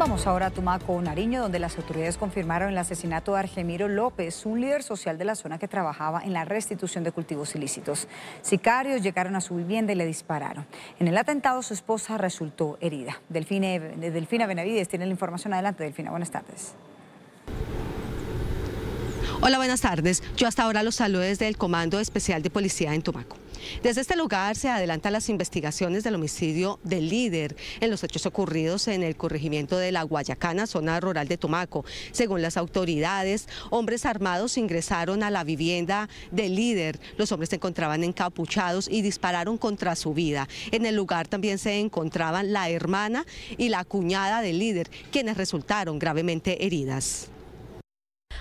Vamos ahora a Tumaco, Nariño, donde las autoridades confirmaron el asesinato de Argemiro López, un líder social de la zona que trabajaba en la restitución de cultivos ilícitos. Sicarios llegaron a su vivienda y le dispararon. En el atentado su esposa resultó herida. Delfina Benavides tiene la información. Adelante, Delfina, buenas tardes. Hola, buenas tardes. Yo hasta ahora los saludo desde el Comando Especial de Policía en Tumaco. Desde este lugar se adelantan las investigaciones del homicidio del líder en los hechos ocurridos en el corregimiento de La Guayacana, zona rural de Tomaco. Según las autoridades, hombres armados ingresaron a la vivienda del líder. Los hombres se encontraban encapuchados y dispararon contra su vida. En el lugar también se encontraban la hermana y la cuñada del líder, quienes resultaron gravemente heridas.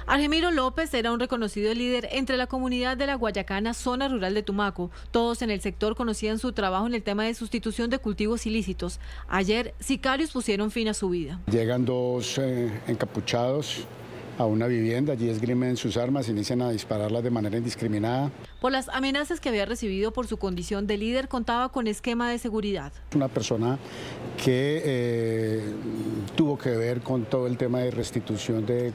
Argemiro López era un reconocido líder entre la comunidad de la Guayacana, zona rural de Tumaco. Todos en el sector conocían su trabajo en el tema de sustitución de cultivos ilícitos. Ayer, sicarios pusieron fin a su vida. Llegan dos eh, encapuchados a una vivienda, allí esgrimen sus armas, inician a dispararlas de manera indiscriminada. Por las amenazas que había recibido por su condición de líder, contaba con esquema de seguridad. Una persona que eh, tuvo que ver con todo el tema de restitución de,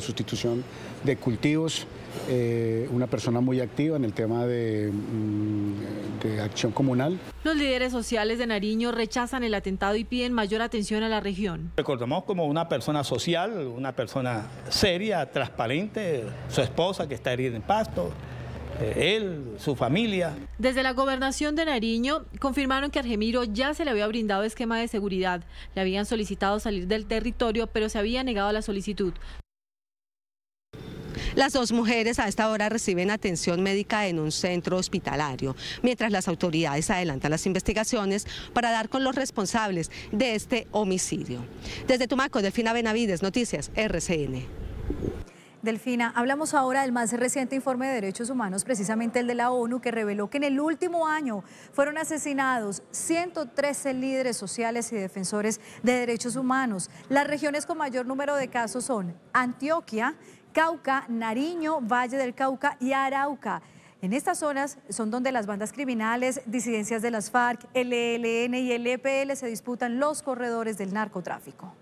sustitución de cultivos, eh, una persona muy activa en el tema de, mm, de acción comunal. Los líderes sociales de Nariño rechazan el atentado y piden mayor atención a la región. Recordamos como una persona social, una persona seria, transparente, su esposa que está herida en pasto. Eh, él, su familia. Desde la gobernación de Nariño confirmaron que Argemiro ya se le había brindado esquema de seguridad. Le habían solicitado salir del territorio, pero se había negado la solicitud. Las dos mujeres a esta hora reciben atención médica en un centro hospitalario, mientras las autoridades adelantan las investigaciones para dar con los responsables de este homicidio. Desde Tumaco, Delfina Benavides, Noticias RCN. Delfina, hablamos ahora del más reciente informe de derechos humanos, precisamente el de la ONU, que reveló que en el último año fueron asesinados 113 líderes sociales y defensores de derechos humanos. Las regiones con mayor número de casos son Antioquia, Cauca, Nariño, Valle del Cauca y Arauca. En estas zonas son donde las bandas criminales, disidencias de las FARC, LLN y LPL se disputan los corredores del narcotráfico.